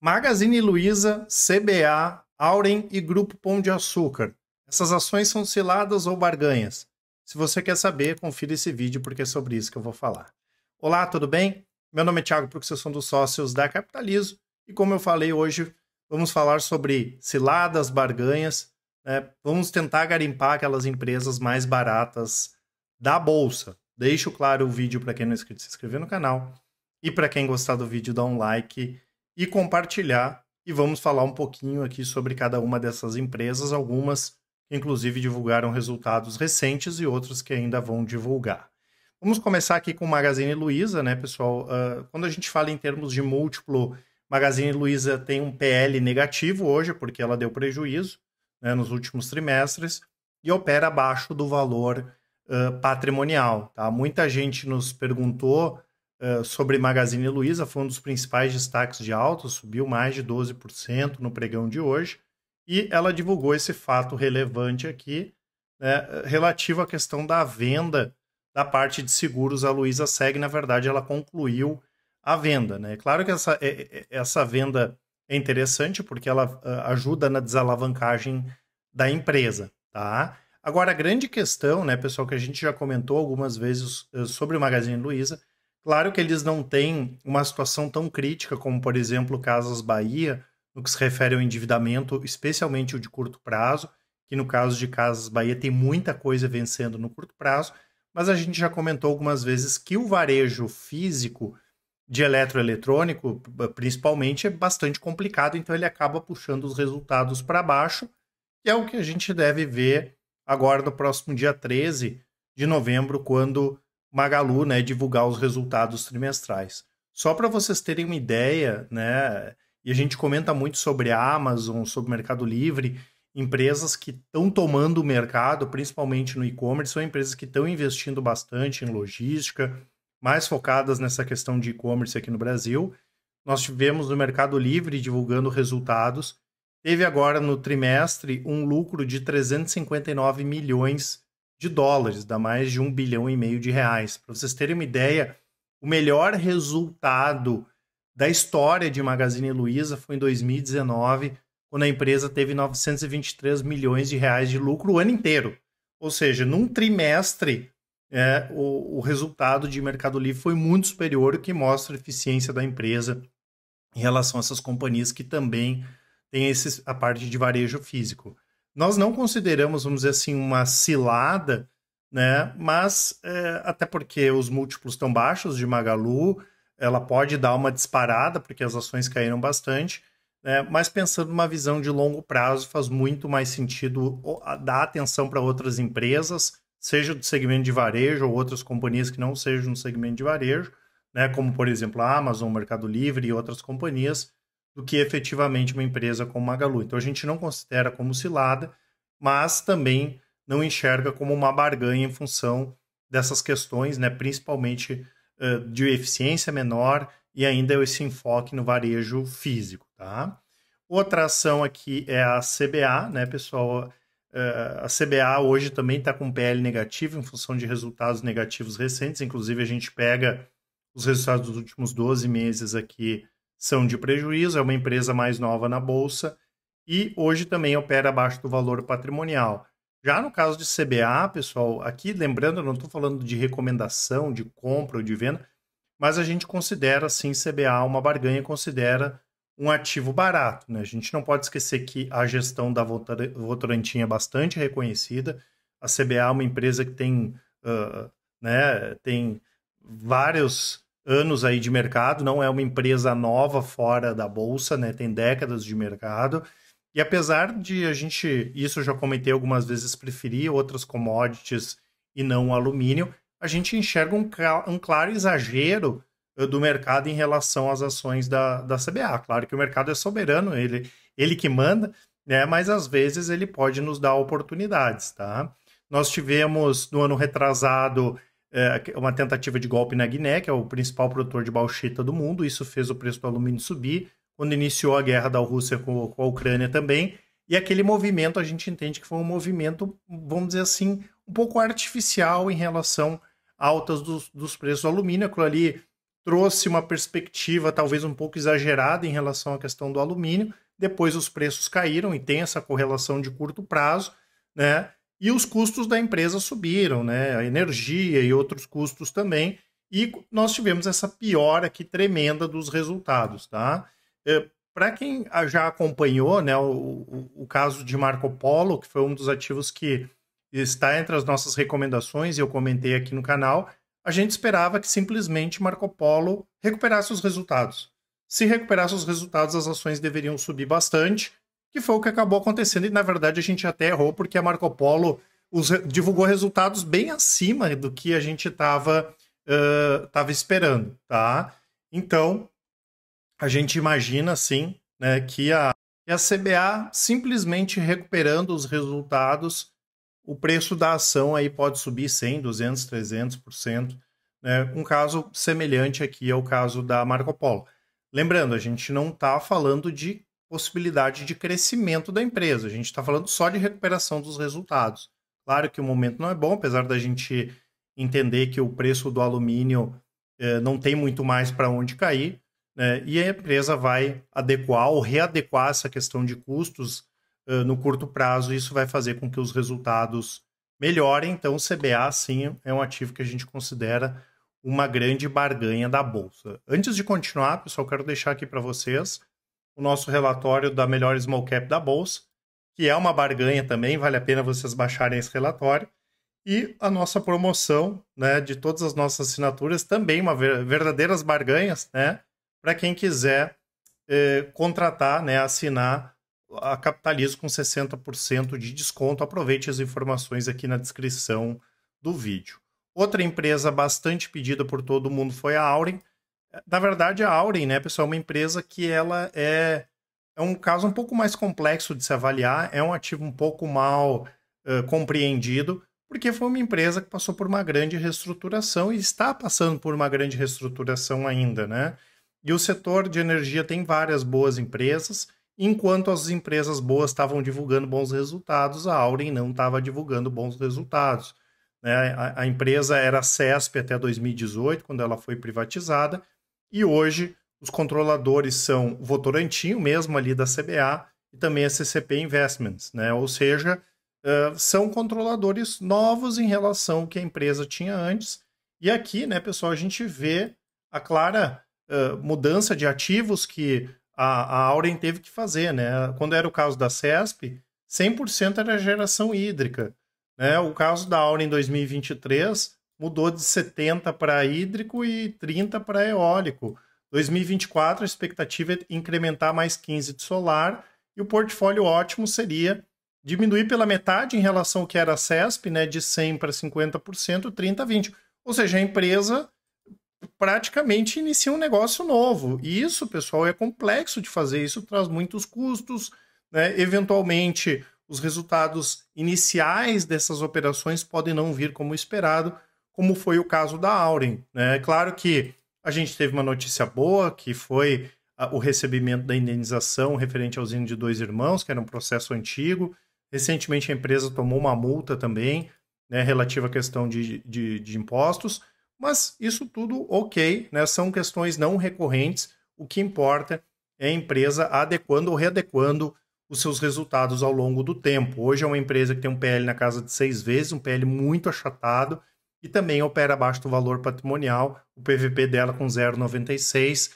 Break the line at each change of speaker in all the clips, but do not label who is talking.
Magazine Luiza, CBA, Auren e Grupo Pão de Açúcar. Essas ações são ciladas ou barganhas? Se você quer saber, confira esse vídeo porque é sobre isso que eu vou falar. Olá, tudo bem? Meu nome é Thiago Prux, dos sócios da Capitalizo e como eu falei hoje, vamos falar sobre ciladas, barganhas, né? vamos tentar garimpar aquelas empresas mais baratas da bolsa. Deixo claro o vídeo para quem não é inscrito se inscrever no canal e para quem gostar do vídeo dá um like e compartilhar. E vamos falar um pouquinho aqui sobre cada uma dessas empresas, algumas que inclusive divulgaram resultados recentes e outras que ainda vão divulgar. Vamos começar aqui com Magazine Luiza, né, pessoal? Uh, quando a gente fala em termos de múltiplo, Magazine Luiza tem um PL negativo hoje, porque ela deu prejuízo né, nos últimos trimestres e opera abaixo do valor uh, patrimonial. Tá? Muita gente nos perguntou ah, sobre Magazine Luiza, foi um dos principais destaques de alta, subiu mais de 12% no pregão de hoje, e ela divulgou esse fato relevante aqui, né, relativo à questão da venda da parte de seguros. A Luiza segue, na verdade, ela concluiu a venda. Né? É claro que essa, é, é, essa venda é interessante porque ela ah, ajuda na desalavancagem da empresa, tá? Agora, a grande questão, né, pessoal, que a gente já comentou algumas vezes ah, sobre o Magazine Luiza, Claro que eles não têm uma situação tão crítica como, por exemplo, Casas Bahia, no que se refere ao endividamento, especialmente o de curto prazo, que no caso de Casas Bahia tem muita coisa vencendo no curto prazo, mas a gente já comentou algumas vezes que o varejo físico de eletroeletrônico, principalmente, é bastante complicado, então ele acaba puxando os resultados para baixo, que é o que a gente deve ver agora no próximo dia 13 de novembro, quando Magalu, né, divulgar os resultados trimestrais. Só para vocês terem uma ideia, né, e a gente comenta muito sobre a Amazon, sobre o Mercado Livre, empresas que estão tomando o mercado, principalmente no e-commerce, são empresas que estão investindo bastante em logística, mais focadas nessa questão de e-commerce aqui no Brasil. Nós tivemos no Mercado Livre divulgando resultados. Teve agora no trimestre um lucro de 359 milhões de dólares, dá mais de um bilhão e meio de reais. Para vocês terem uma ideia, o melhor resultado da história de Magazine Luiza foi em 2019, quando a empresa teve 923 milhões de reais de lucro o ano inteiro. Ou seja, num trimestre, é, o, o resultado de Mercado Livre foi muito superior, o que mostra a eficiência da empresa em relação a essas companhias que também têm esses, a parte de varejo físico nós não consideramos, vamos dizer assim, uma cilada, né? Mas é, até porque os múltiplos estão baixos de Magalu, ela pode dar uma disparada porque as ações caíram bastante. Né? mas pensando numa visão de longo prazo, faz muito mais sentido dar atenção para outras empresas, seja do segmento de varejo ou outras companhias que não sejam no segmento de varejo, né? como por exemplo a Amazon, Mercado Livre e outras companhias, do que efetivamente uma empresa como Magalu. Então a gente não considera como cilada, mas também não enxerga como uma barganha em função dessas questões, né, principalmente uh, de eficiência menor e ainda esse enfoque no varejo físico. Tá? Outra ação aqui é a CBA, né, pessoal? Uh, a CBA hoje também está com PL negativo em função de resultados negativos recentes. Inclusive, a gente pega os resultados dos últimos 12 meses aqui são de prejuízo, é uma empresa mais nova na bolsa e hoje também opera abaixo do valor patrimonial. Já no caso de CBA, pessoal, aqui lembrando, eu não estou falando de recomendação, de compra ou de venda, mas a gente considera sim CBA uma barganha, considera um ativo barato. Né? A gente não pode esquecer que a gestão da Votorantim é bastante reconhecida. A CBA é uma empresa que tem, uh, né, tem vários anos aí de mercado, não é uma empresa nova fora da bolsa, né? Tem décadas de mercado. E apesar de a gente, isso eu já comentei algumas vezes, preferir outras commodities e não o alumínio, a gente enxerga um, um claro exagero eh, do mercado em relação às ações da, da CBA. Claro que o mercado é soberano, ele, ele que manda, né? Mas às vezes ele pode nos dar oportunidades, tá? Nós tivemos no ano retrasado é, é, uma tentativa de golpe na Guiné, que é o principal produtor de bauxita do mundo. Isso fez o preço do alumínio subir, quando iniciou a guerra da Rússia com, com a Ucrânia também. E aquele movimento a gente entende que foi um movimento, vamos dizer assim, um pouco artificial em relação a altas dos, dos preços do alumínio. Aquilo ali trouxe uma perspectiva talvez um pouco exagerada em relação à questão do alumínio. Depois os preços caíram e tem essa correlação de curto prazo, né? e os custos da empresa subiram, né? A energia e outros custos também. E nós tivemos essa piora aqui tremenda dos resultados, tá? É, Para quem já acompanhou, né, o, o, o, caso de Marco Polo, que foi um dos ativos que está entre as nossas recomendações e eu comentei aqui no canal, a gente esperava que simplesmente Marco Polo recuperasse os resultados. Se recuperasse os resultados, as ações deveriam subir bastante que foi o que acabou acontecendo. E na verdade a gente até errou, porque a Marco Polo os, divulgou resultados bem acima do que a gente estava uh, tava esperando, tá? Então, a gente imagina, assim, né, que a, a CBA simplesmente recuperando os resultados, o preço da ação aí pode subir 100, 200, 300%. Né? Um caso semelhante aqui é o caso da Marco Polo. Lembrando, a gente não está falando de possibilidade de crescimento da empresa. A gente está falando só de recuperação dos resultados. Claro que o momento não é bom, apesar da gente entender que o preço do alumínio eh, não tem muito mais para onde cair, né? e a empresa vai adequar ou readequar essa questão de custos eh, no curto prazo, e isso vai fazer com que os resultados melhorem. Então, o CBA, sim, é um ativo que a gente considera uma grande barganha da Bolsa. Antes de continuar, pessoal, quero deixar aqui para vocês o nosso relatório da melhor small cap da bolsa, que é uma barganha também, vale a pena vocês baixarem esse relatório. E a nossa promoção né, de todas as nossas assinaturas, também uma ver verdadeiras barganhas, né? Para quem quiser eh, contratar, né, assinar a Capitalismo com 60% de desconto. Aproveite as informações aqui na descrição do vídeo. Outra empresa bastante pedida por todo mundo foi a Aurin na verdade, a Aurin né, pessoal, é uma empresa que ela é, é um caso um pouco mais complexo de se avaliar, é um ativo um pouco mal uh, compreendido, porque foi uma empresa que passou por uma grande reestruturação e está passando por uma grande reestruturação ainda, né? E o setor de energia tem várias boas empresas, enquanto as empresas boas estavam divulgando bons resultados, a Aurin não estava divulgando bons resultados. Né? A, a empresa era CESP até 2018, quando ela foi privatizada, e hoje os controladores são o Votorantim, mesmo ali da CBA, e também a CCP Investments, né? Ou seja, uh, são controladores novos em relação ao que a empresa tinha antes. E aqui, né, pessoal, a gente vê a clara uh, mudança de ativos que a, a Auren teve que fazer, né? Quando era o caso da CESP, 100% era geração hídrica, né? O caso da Auren em 2023 mudou de 70 para hídrico e 30 para eólico. 2024, a expectativa é incrementar mais 15 de solar e o portfólio ótimo seria diminuir pela metade em relação ao que era a CESP, né, de 100 para 50%, 30 a 20. Ou seja, a empresa praticamente inicia um negócio novo. E isso, pessoal, é complexo de fazer, isso traz muitos custos, né? Eventualmente, os resultados iniciais dessas operações podem não vir como esperado, como foi o caso da Auren. Né? Claro que a gente teve uma notícia boa, que foi ah, o recebimento da indenização referente ao usina de dois irmãos, que era um processo antigo. Recentemente a empresa tomou uma multa também, né, relativa à questão de, de, de impostos. Mas isso tudo ok, né? são questões não recorrentes. O que importa é a empresa adequando ou readequando os seus resultados ao longo do tempo. Hoje é uma empresa que tem um PL na casa de seis vezes, um PL muito achatado, e também opera abaixo do valor patrimonial, o PVP dela com 0,96,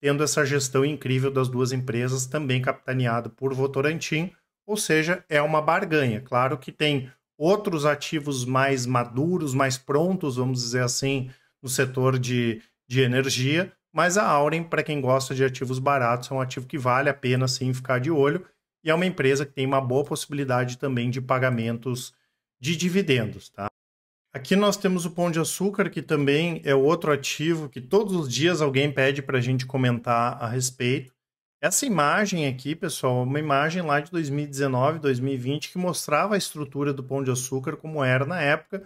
tendo essa gestão incrível das duas empresas, também capitaneado por Votorantim, ou seja, é uma barganha. Claro que tem outros ativos mais maduros, mais prontos, vamos dizer assim, no setor de, de energia, mas a Auren, para quem gosta de ativos baratos, é um ativo que vale a pena sim ficar de olho e é uma empresa que tem uma boa possibilidade também de pagamentos de dividendos, tá? Aqui nós temos o Pão de Açúcar, que também é outro ativo que todos os dias alguém pede para a gente comentar a respeito. Essa imagem aqui, pessoal, é uma imagem lá de 2019, 2020, que mostrava a estrutura do Pão de Açúcar como era na época.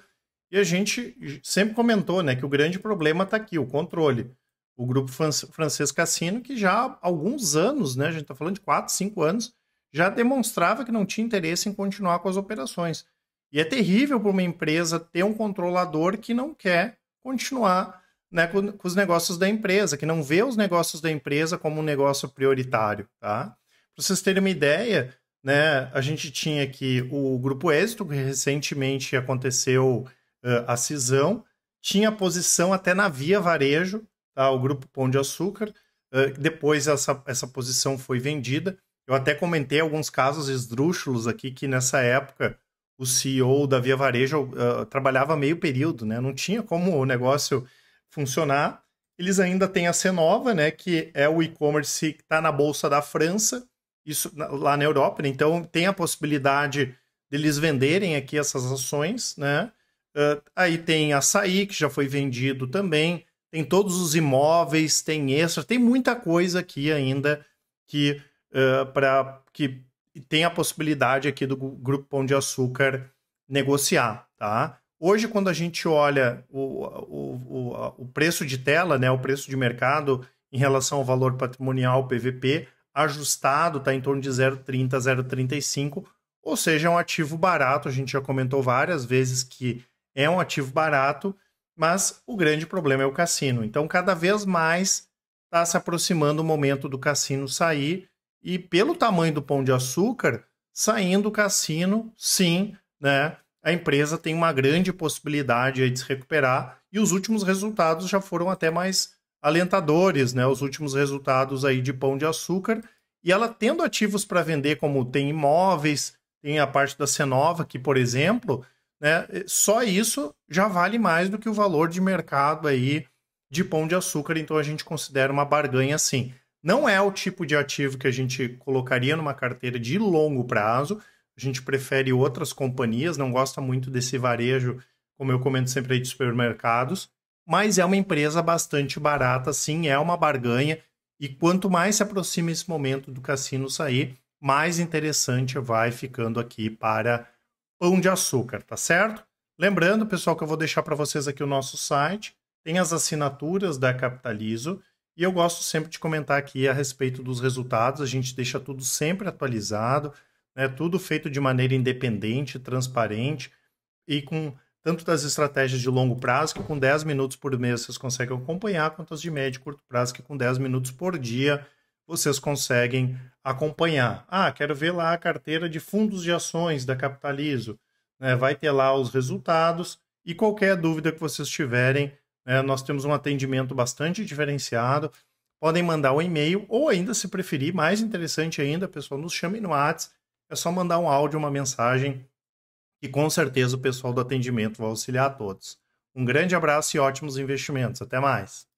E a gente sempre comentou né, que o grande problema está aqui, o controle. O grupo francês Cassino, que já há alguns anos, né, a gente está falando de 4, 5 anos, já demonstrava que não tinha interesse em continuar com as operações. E é terrível para uma empresa ter um controlador que não quer continuar né, com, com, os negócios da empresa, que não vê os negócios da empresa como um negócio prioritário. Tá? Para vocês terem uma ideia, né, a gente tinha aqui o Grupo Êxito, que recentemente aconteceu uh, a cisão, tinha posição até na Via Varejo, tá? o Grupo Pão de Açúcar, uh, depois essa, essa posição foi vendida. Eu até comentei alguns casos esdrúxulos aqui que nessa época o CEO da Via Varejo uh, eh, trabalhava meio período, né? Não tinha como o negócio funcionar. Eles ainda têm a Cenova, né? Que é o e-commerce que está na bolsa da França, isso lá na Europa. Né? Então tem a possibilidade deles venderem aqui essas ações, né? Uh, aí tem açaí, que já foi vendido também. Tem todos os imóveis, tem extra, tem muita coisa aqui ainda que uh, eh, para que e tem a possibilidade aqui do Grupo Pão de Açúcar negociar, tá? Hoje, quando a gente olha o, o, o, o preço de tela, né, o preço de mercado em relação ao valor patrimonial PVP, ajustado está em torno de 0,30, 0,35, ou seja, é um ativo barato. A gente já comentou várias vezes que é um ativo barato, mas o grande problema é o cassino. Então, cada vez mais está se aproximando o momento do cassino sair e pelo tamanho do pão de açúcar, saindo do cassino, sim, né? A empresa tem uma grande possibilidade de se recuperar e os últimos resultados já foram até mais alentadores, né? Os últimos resultados aí de pão de açúcar e ela tendo ativos para vender, como tem imóveis, tem a parte da Cenova, que por exemplo, né? Eh, só isso já vale mais do que o valor de mercado aí de pão de açúcar, então a gente considera uma barganha assim. Não é o tipo de ativo que a gente colocaria numa carteira de longo prazo. A gente prefere outras companhias, não gosta muito desse varejo, como eu comento sempre aí de supermercados, mas é uma empresa bastante barata, sim, é uma barganha. E quanto mais se aproxima esse momento do cassino sair, mais interessante vai ficando aqui para Pão de Açúcar, tá certo? Lembrando, pessoal, que eu vou deixar para vocês aqui o nosso site, tem as assinaturas da Capitalizo. E eu gosto sempre de comentar aqui a respeito dos resultados, a gente deixa tudo sempre atualizado, né? tudo feito de maneira independente, transparente e com tanto das estratégias de longo prazo, que com 10 minutos por mês vocês conseguem acompanhar, quanto as de médio e curto prazo, que com 10 minutos por dia vocês conseguem acompanhar. Ah, quero ver lá a carteira de fundos de ações da Capitalizo. Né? Vai ter lá os resultados e qualquer dúvida que vocês tiverem, é, nós temos um atendimento bastante diferenciado. Podem mandar um e-mail ou ainda, se preferir, mais interessante ainda, pessoal nos chame no WhatsApp. É só mandar um áudio, uma mensagem, que com certeza o pessoal do atendimento vai auxiliar a todos. Um grande abraço e ótimos investimentos. Até mais.